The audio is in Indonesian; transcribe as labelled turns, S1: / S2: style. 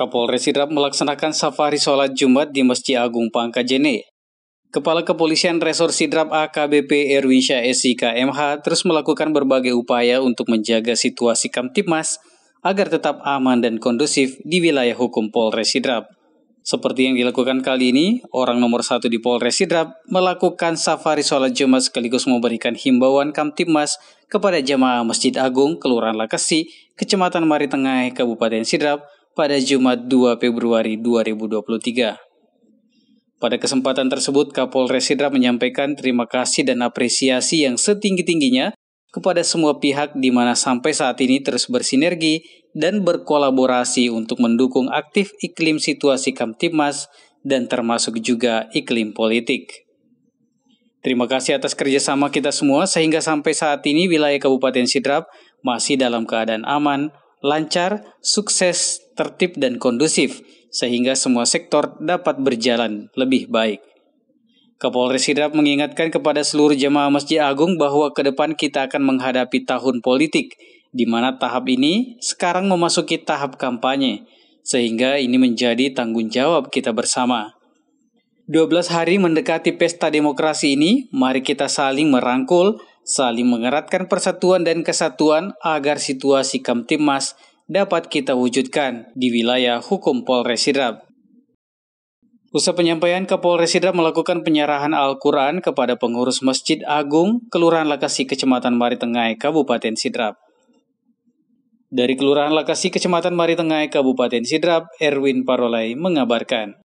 S1: Kapolres Sidrap melaksanakan safari sholat Jumat di Masjid Agung Pangkajene. Kepala Kepolisian Resor Sidrap AKBP Erwin Syah MH terus melakukan berbagai upaya untuk menjaga situasi Kamtipmas agar tetap aman dan kondusif di wilayah hukum Polres Sidrap. Seperti yang dilakukan kali ini, orang nomor satu di Polres Sidrap melakukan safari sholat Jumat sekaligus memberikan himbauan Kamtipmas kepada jemaah Masjid Agung, Kelurahan Lakesi, Kecamatan Maritengah, Kabupaten Sidrap, pada Jumat 2 Februari 2023. Pada kesempatan tersebut, Kapolres Sidra menyampaikan terima kasih dan apresiasi yang setinggi-tingginya kepada semua pihak di mana sampai saat ini terus bersinergi dan berkolaborasi untuk mendukung aktif iklim situasi kamtimas dan termasuk juga iklim politik. Terima kasih atas kerjasama kita semua sehingga sampai saat ini wilayah Kabupaten Sidrap masih dalam keadaan aman, lancar, sukses, tertib dan kondusif, sehingga semua sektor dapat berjalan lebih baik. Kapolres Sidrap mengingatkan kepada seluruh jemaah Masjid Agung bahwa ke depan kita akan menghadapi tahun politik, di mana tahap ini sekarang memasuki tahap kampanye, sehingga ini menjadi tanggung jawab kita bersama. 12 hari mendekati pesta demokrasi ini, mari kita saling merangkul, saling mengeratkan persatuan dan kesatuan agar situasi kamtimas dapat kita wujudkan di wilayah hukum Polres Sidrap. Usai penyampaian ke Polres Sidrap melakukan penyerahan Al-Quran kepada pengurus Masjid Agung, Kelurahan Lakasi, Kecamatan Mari Kabupaten Sidrap. Dari Kelurahan Lakasi, Kecamatan Mari Kabupaten Sidrap, Erwin Parolai mengabarkan.